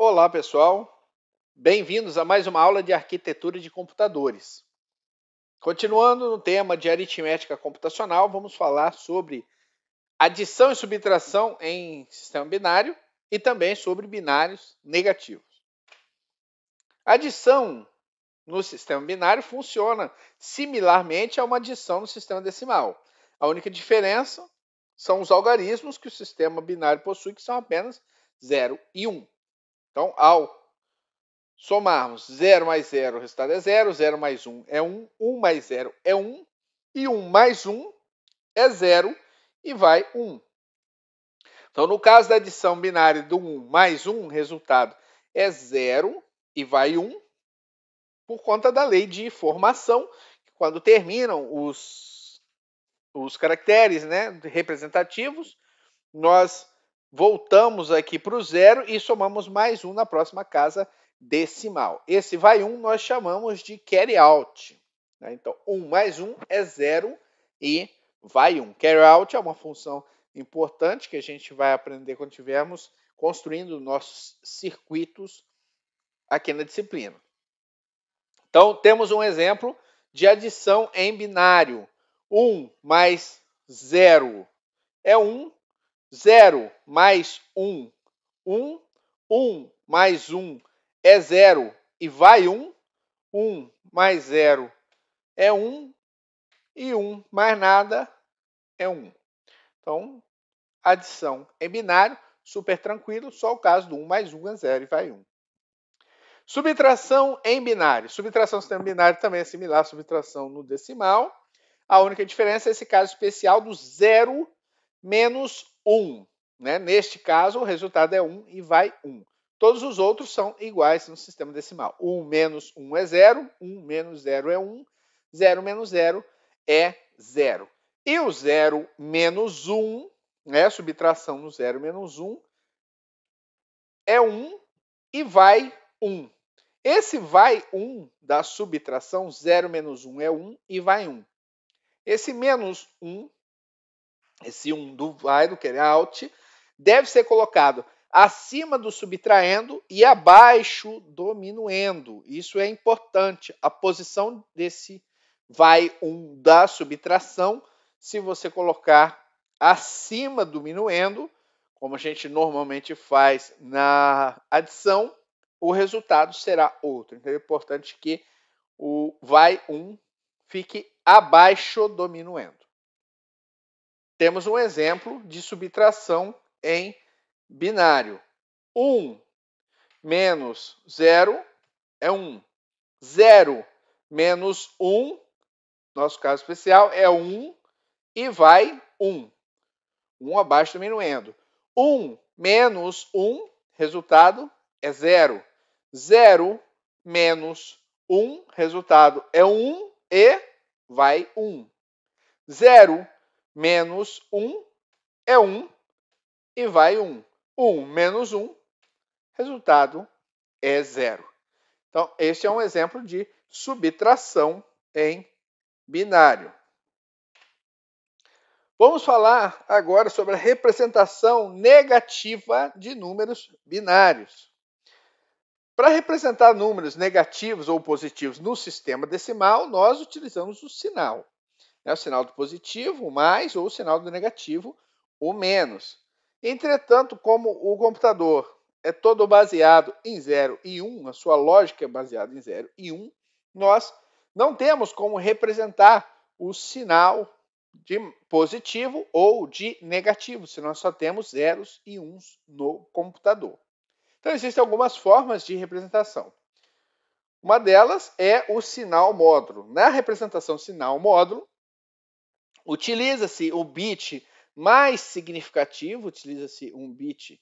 Olá, pessoal. Bem-vindos a mais uma aula de arquitetura de computadores. Continuando no tema de aritmética computacional, vamos falar sobre adição e subtração em sistema binário e também sobre binários negativos. Adição no sistema binário funciona similarmente a uma adição no sistema decimal. A única diferença são os algarismos que o sistema binário possui, que são apenas 0 e 1. Um. Então, ao somarmos 0 mais 0, o resultado é 0, 0 mais 1 um é 1, um, 1 um mais 0 é 1, e 1 mais 1 é 0 e vai 1. Então, no caso da adição binária do 1 mais 1, o resultado é 0 e vai 1, por conta da lei de formação, que quando terminam os, os caracteres né, representativos, nós voltamos aqui para o zero e somamos mais um na próxima casa decimal. Esse vai um nós chamamos de carry out. Né? Então, um mais um é zero e vai Um. Carry out é uma função importante que a gente vai aprender quando tivermos construindo nossos circuitos aqui na disciplina. Então, temos um exemplo de adição em binário. 1 mais 0 é 1, 0 mais 1, 1. 1 mais 1 é 0 e vai 1. 1 mais 0 é 1. E 1 mais nada é 1. Então, adição em binário, super tranquilo, só o caso do 1 mais 1 é 0 e vai 1. Subtração em binário. Subtração no sistema binário também é similar à subtração no decimal. A única diferença é esse caso especial do 0 menos 1. Né? Neste caso, o resultado é 1 e vai 1. Todos os outros são iguais no sistema decimal. 1 menos 1 é 0, 1 menos 0 é 1, 0 menos 0 é 0. E o 0 menos 1, né, subtração no 0 menos 1, é 1 e vai 1. Esse vai 1 da subtração, 0 menos 1 é 1 e vai 1. Esse menos 1 esse 1 um do vai, do carry out, deve ser colocado acima do subtraendo e abaixo do minuendo. Isso é importante. A posição desse vai 1 um da subtração, se você colocar acima do minuendo, como a gente normalmente faz na adição, o resultado será outro. Então é importante que o vai 1 um fique abaixo do minuendo temos um exemplo de subtração em binário. 1 menos 0 é 1. 0 menos 1, nosso caso especial, é 1 e vai 1. 1 abaixo do minuendo. 1 menos 1, resultado é 0. 0 menos 1, resultado é 1 e vai 1. 0 menos 1 é 1 e vai 1. 1 menos 1, resultado é zero. Então, este é um exemplo de subtração em binário. Vamos falar agora sobre a representação negativa de números binários. Para representar números negativos ou positivos no sistema decimal, nós utilizamos o sinal né, o sinal do positivo, o mais, ou o sinal do negativo, o menos. Entretanto, como o computador é todo baseado em 0 e 1, um, a sua lógica é baseada em 0 e 1, um, nós não temos como representar o sinal de positivo ou de negativo, se nós só temos zeros e uns no computador. Então, existem algumas formas de representação. Uma delas é o sinal módulo. Na representação sinal módulo, Utiliza-se o bit mais significativo, utiliza-se um bit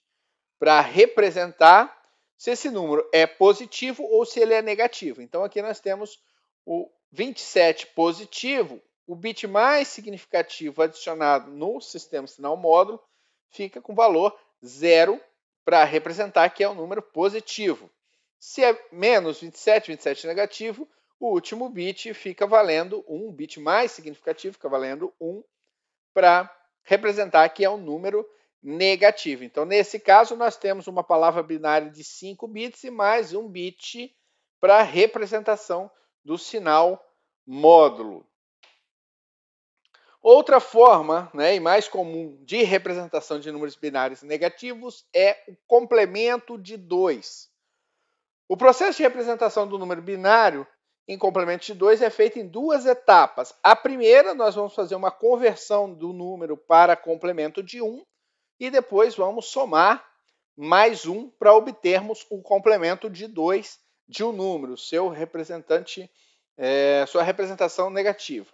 para representar se esse número é positivo ou se ele é negativo. Então aqui nós temos o 27 positivo, o bit mais significativo adicionado no sistema sinal módulo fica com valor zero para representar que é um número positivo. Se é menos 27, 27 negativo, o último bit fica valendo um bit mais significativo, fica valendo um para representar que é um número negativo. Então, nesse caso, nós temos uma palavra binária de 5 bits e mais um bit para representação do sinal módulo. Outra forma, né, e mais comum, de representação de números binários negativos é o complemento de 2. O processo de representação do número binário em complemento de 2 é feita em duas etapas. A primeira, nós vamos fazer uma conversão do número para complemento de 1 um, e depois vamos somar mais um para obtermos o um complemento de 2 de um número, seu representante, é, sua representação negativa.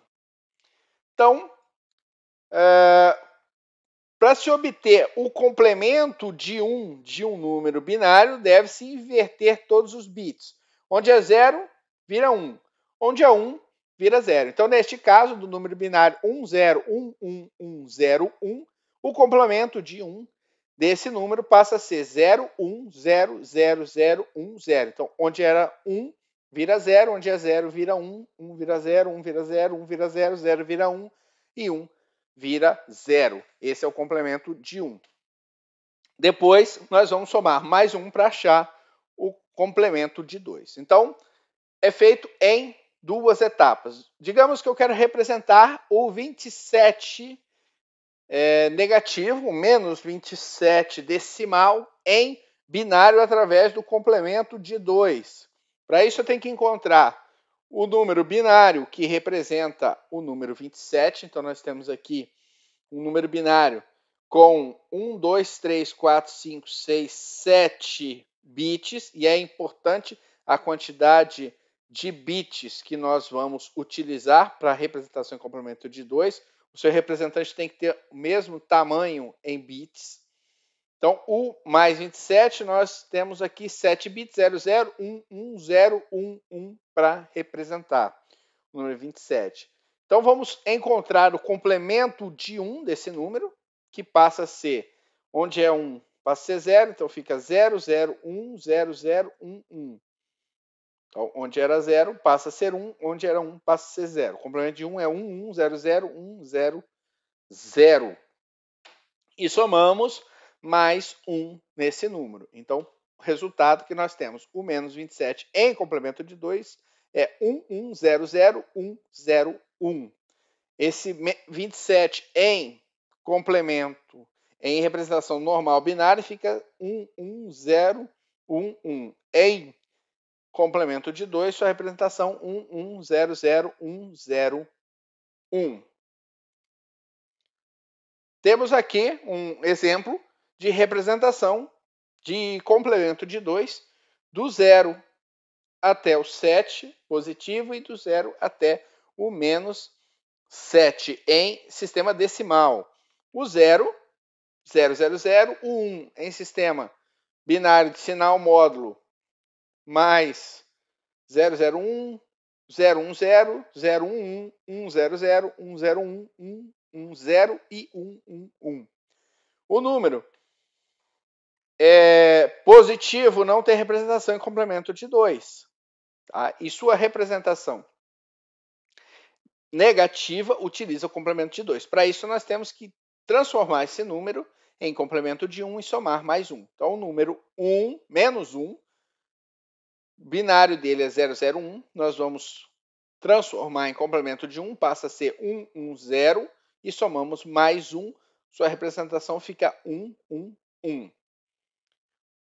Então, é, para se obter o complemento de 1 um, de um número binário, deve-se inverter todos os bits. Onde é zero, vira 1. Onde é 1, vira 0. Então, neste caso, do número binário 10111101, o complemento de 1 desse número passa a ser 0100010. Então, onde era 1, vira 0, onde é 0, vira 1, 1 vira 0, 1 vira 0, 1 vira 0, 0 vira 1 e 1 vira 0. Esse é o complemento de 1. Depois, nós vamos somar mais 1 para achar o complemento de 2. Então, é feito em duas etapas. Digamos que eu quero representar o 27 é, negativo, menos 27 decimal, em binário através do complemento de 2. Para isso, eu tenho que encontrar o número binário que representa o número 27. Então, nós temos aqui um número binário com 1, 2, 3, 4, 5, 6, 7 bits. E é importante a quantidade de bits que nós vamos utilizar para representação e complemento de 2. O seu representante tem que ter o mesmo tamanho em bits. Então, o mais 27, nós temos aqui 7 bits, 0, 1, para representar o número 27. Então, vamos encontrar o complemento de 1 desse número, que passa a ser, onde é 1, passa a ser 0, então fica 0, então, onde era 0 passa a ser 1, um, onde era 1 um, passa a ser 0. O complemento de 1 um é 1, 1, 0, 0, 1, 0, 0. E somamos mais 1 nesse número. Então, resultado que nós temos, o menos 27 em complemento de 2, é 1, 1, 0, 0, 1, 0, 1. Esse 27 em complemento, em representação normal binária, fica 1, 1, 0, 1, 1. Em complemento de 2, sua representação 1100101. Temos aqui um exemplo de representação de complemento de 2 do 0 até o 7 positivo e do 0 até o menos 7 em sistema decimal. O 0, 000, o 1 um, em sistema binário de sinal módulo mais 001, 010, 011, 100, 101, 110 e 111. O número é positivo não tem representação em complemento de 2. Tá? E sua representação negativa utiliza o complemento de 2. Para isso, nós temos que transformar esse número em complemento de 1 um e somar mais 1. Um. Então, o número 1 um, menos 1 binário dele é 001. Nós vamos transformar em complemento de 1, passa a ser 110 e somamos mais 1. Sua representação fica 111.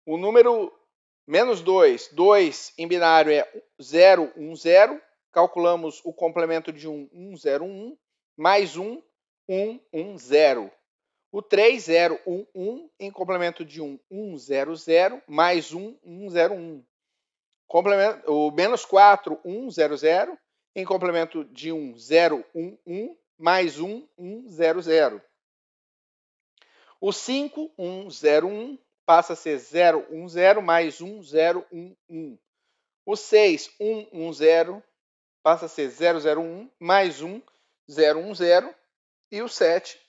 O número menos 2, 2 em binário é 010. Calculamos o complemento de 1101 mais 1, 110. O 3011 em complemento de 1100 mais 101. Complemento, o menos 4, 1, 0, 0. Em complemento de 1, 0, 1, 1. Mais 1, 1, 0, 0. O 5, 1, 0, 1 passa a ser 0, 1, 0 mais 1, 0, 1, 1. O 6, 1, 1, 0 passa a ser 0, 0, 1 mais 1, 0, 1, 0. E o 7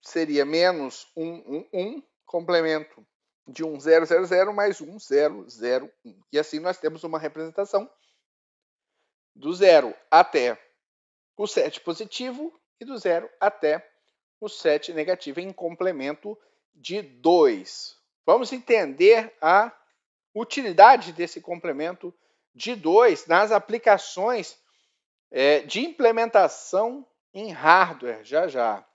seria menos 1, 1, 1, complemento de um 000 mais um 001. E assim nós temos uma representação do zero até o 7 positivo e do zero até o 7 negativo em complemento de 2. Vamos entender a utilidade desse complemento de 2 nas aplicações é, de implementação em hardware, já já.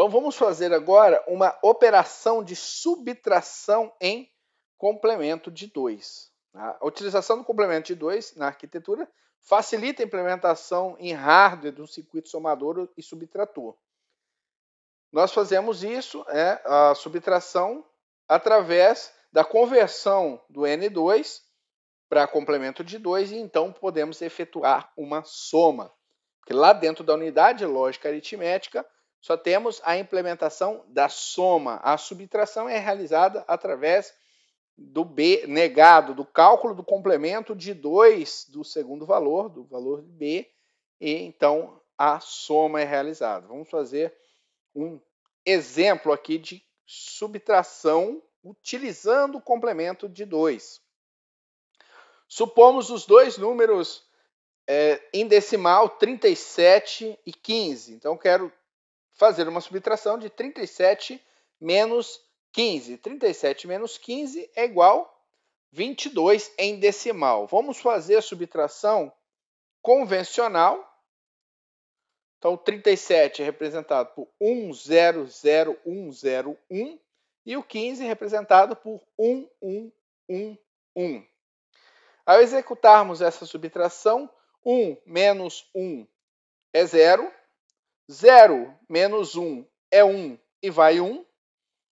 Então vamos fazer agora uma operação de subtração em complemento de 2. Tá? A utilização do complemento de 2 na arquitetura facilita a implementação em hardware de um circuito somador e subtrator. Nós fazemos isso, é, a subtração, através da conversão do N2 para complemento de 2 e então podemos efetuar uma soma. Porque lá dentro da unidade lógica aritmética, só temos a implementação da soma. A subtração é realizada através do B negado, do cálculo do complemento de 2 do segundo valor, do valor de B, e então a soma é realizada. Vamos fazer um exemplo aqui de subtração utilizando o complemento de 2. Supomos os dois números é, em decimal 37 e 15. Então, quero fazer uma subtração de 37 menos 15. 37 menos 15 é igual 22 em decimal. Vamos fazer a subtração convencional. Então, 37 é representado por 100101 e o 15 é representado por 1111. Ao executarmos essa subtração, 1 menos 1 é 0. 0 menos 1 é 1 e vai 1.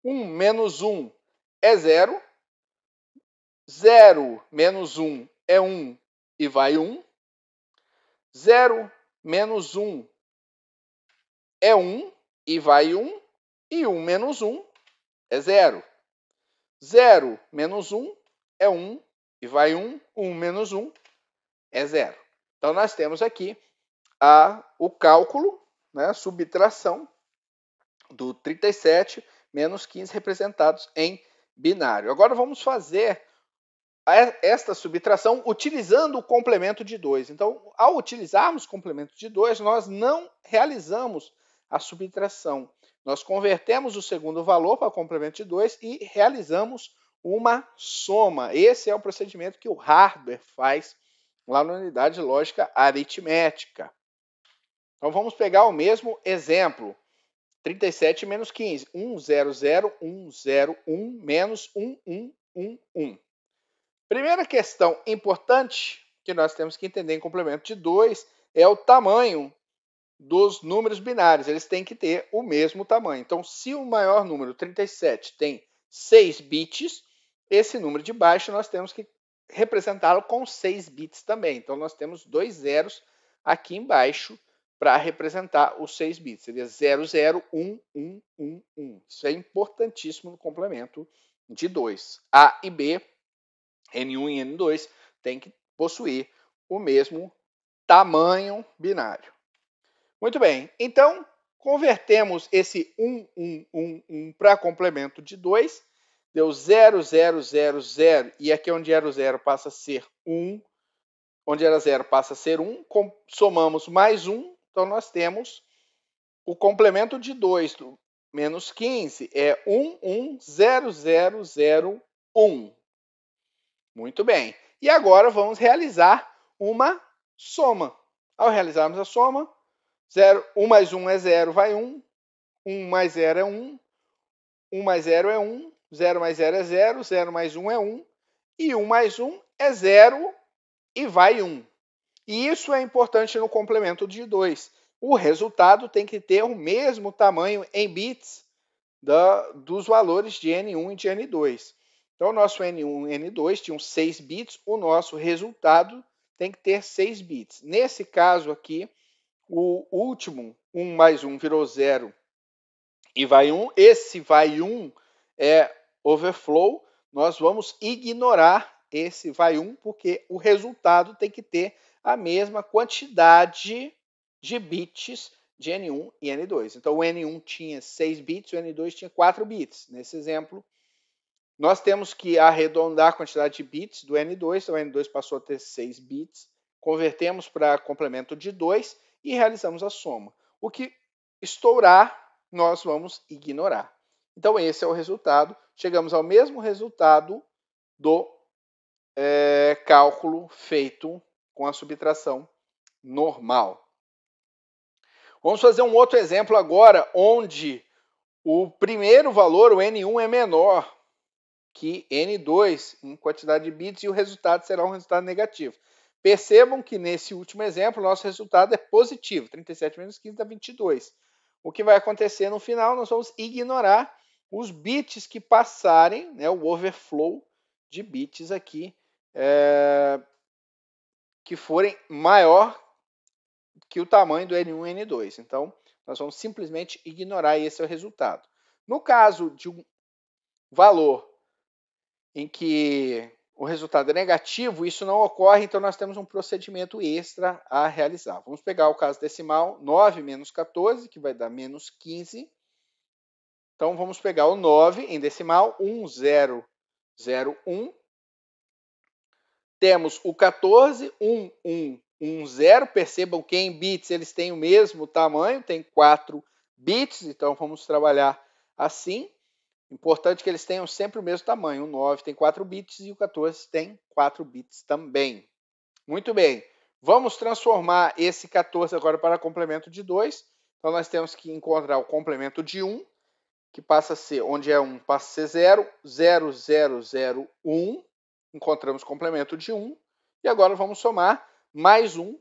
1 menos 1 é 0. 0 menos 1 é 1 e vai 1. 0 menos 1 é 1 e vai 1. E 1 menos 1 é 0. 0 menos 1 é 1 e vai 1. 1 menos 1 é 0. Então, nós temos aqui a, o cálculo né, subtração do 37 menos 15 representados em binário. Agora vamos fazer esta subtração utilizando o complemento de 2. Então, ao utilizarmos o complemento de 2, nós não realizamos a subtração. Nós convertemos o segundo valor para o complemento de 2 e realizamos uma soma. Esse é o procedimento que o hardware faz lá na unidade lógica aritmética. Então vamos pegar o mesmo exemplo. 37 menos 15. 100101 menos 1111. Primeira questão importante que nós temos que entender em complemento de 2 é o tamanho dos números binários. Eles têm que ter o mesmo tamanho. Então, se o maior número, 37, tem 6 bits, esse número de baixo nós temos que representá-lo com 6 bits também. Então, nós temos dois zeros aqui embaixo para representar os 6 bits. Seria 0, 0, 1, 1, 1, 1. Isso é importantíssimo no complemento de 2. A e B, N1 e N2, tem que possuir o mesmo tamanho binário. Muito bem, então convertemos esse 1, 1, 1, 1 para complemento de 2, deu 0, 0, 0, 0, e aqui onde era o 0 passa a ser 1, onde era 0 passa a ser 1, somamos mais 1, então, nós temos o complemento de 2 menos 15 é 110001. Muito bem. E agora vamos realizar uma soma. Ao realizarmos a soma, 0, 1 mais 1 é 0, vai 1. 1 mais 0 é 1. 1 mais 0 é 1. 0 mais 0 é 0. 0 mais 1 é 1. E 1 mais 1 é 0 e vai 1. E isso é importante no complemento de 2. O resultado tem que ter o mesmo tamanho em bits da, dos valores de N1 e de N2. Então, o nosso N1 e N2 tinham 6 bits, o nosso resultado tem que ter 6 bits. Nesse caso aqui, o último 1 mais 1 virou 0 e vai 1. Esse vai 1 é overflow. Nós vamos ignorar esse vai 1 porque o resultado tem que ter a mesma quantidade de bits de N1 e N2. Então, o N1 tinha 6 bits, o N2 tinha 4 bits. Nesse exemplo, nós temos que arredondar a quantidade de bits do N2, então o N2 passou a ter 6 bits, convertemos para complemento de 2 e realizamos a soma. O que estourar, nós vamos ignorar. Então, esse é o resultado. Chegamos ao mesmo resultado do é, cálculo feito com a subtração normal. Vamos fazer um outro exemplo agora, onde o primeiro valor, o N1, é menor que N2 em quantidade de bits e o resultado será um resultado negativo. Percebam que nesse último exemplo, nosso resultado é positivo, 37 menos 15 dá 22. O que vai acontecer no final? Nós vamos ignorar os bits que passarem, né, o overflow de bits aqui, é, que forem maior que o tamanho do N1 e N2. Então, nós vamos simplesmente ignorar e esse é o resultado. No caso de um valor em que o resultado é negativo, isso não ocorre, então nós temos um procedimento extra a realizar. Vamos pegar o caso decimal, 9 menos 14, que vai dar menos 15. Então, vamos pegar o 9 em decimal, 1001, temos o 14, 1, 1, 1, 0. Percebam que em bits eles têm o mesmo tamanho, tem 4 bits, então vamos trabalhar assim. Importante que eles tenham sempre o mesmo tamanho. O 9 tem 4 bits e o 14 tem 4 bits também. Muito bem. Vamos transformar esse 14 agora para complemento de 2. Então nós temos que encontrar o complemento de 1, que passa a ser, onde é 1, passa a ser 0, 0, 0, 1 encontramos complemento de 1 e agora vamos somar mais 1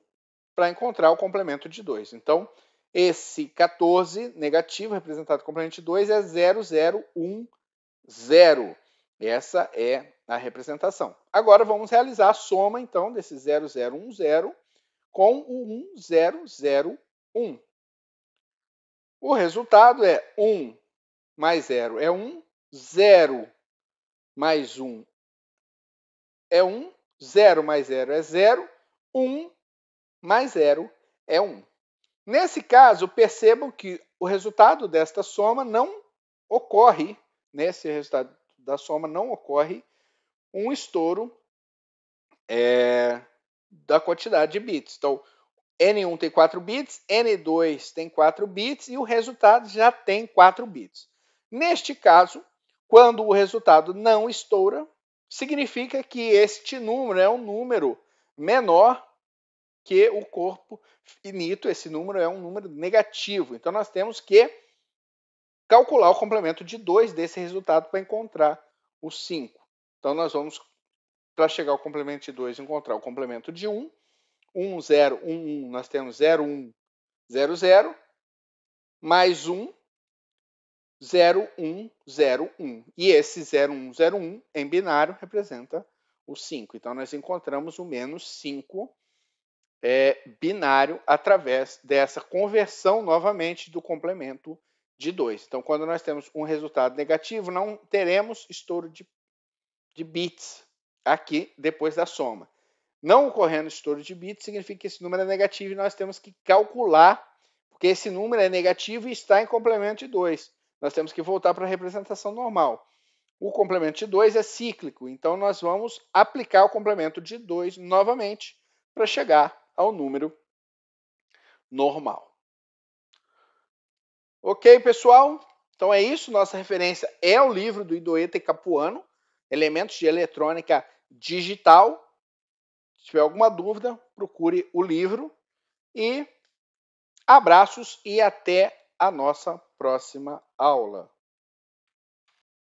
para encontrar o complemento de 2. Então, esse 14 negativo representado com complemento de 2 é 0010. Essa é a representação. Agora vamos realizar a soma então desse 0010 com o 1001. O resultado é 1 mais 0 é 1, 0 mais 1 é 1, 0 mais 0 é 0, 1 mais 0 é 1. Nesse caso, percebam que o resultado desta soma não ocorre, nesse resultado da soma não ocorre um estouro é, da quantidade de bits. Então, N1 tem 4 bits, N2 tem 4 bits e o resultado já tem 4 bits. Neste caso, quando o resultado não estoura, significa que este número é um número menor que o corpo finito, esse número é um número negativo. Então nós temos que calcular o complemento de 2 desse resultado para encontrar o 5. Então nós vamos para chegar ao complemento de 2, encontrar o complemento de 1. 1, 0, 1, 1, nós temos 0, 1, 0, 0, mais 1, 0101. E esse 0101 em binário representa o 5. Então, nós encontramos o menos 5 é, binário através dessa conversão novamente do complemento de 2. Então, quando nós temos um resultado negativo, não teremos estouro de, de bits aqui depois da soma. Não ocorrendo estouro de bits significa que esse número é negativo e nós temos que calcular, porque esse número é negativo e está em complemento de 2 nós temos que voltar para a representação normal. O complemento de 2 é cíclico, então nós vamos aplicar o complemento de 2 novamente para chegar ao número normal. Ok, pessoal? Então é isso. Nossa referência é o livro do Idoeta e Capuano, Elementos de Eletrônica Digital. Se tiver alguma dúvida, procure o livro. E abraços e até a nossa próxima próxima aula.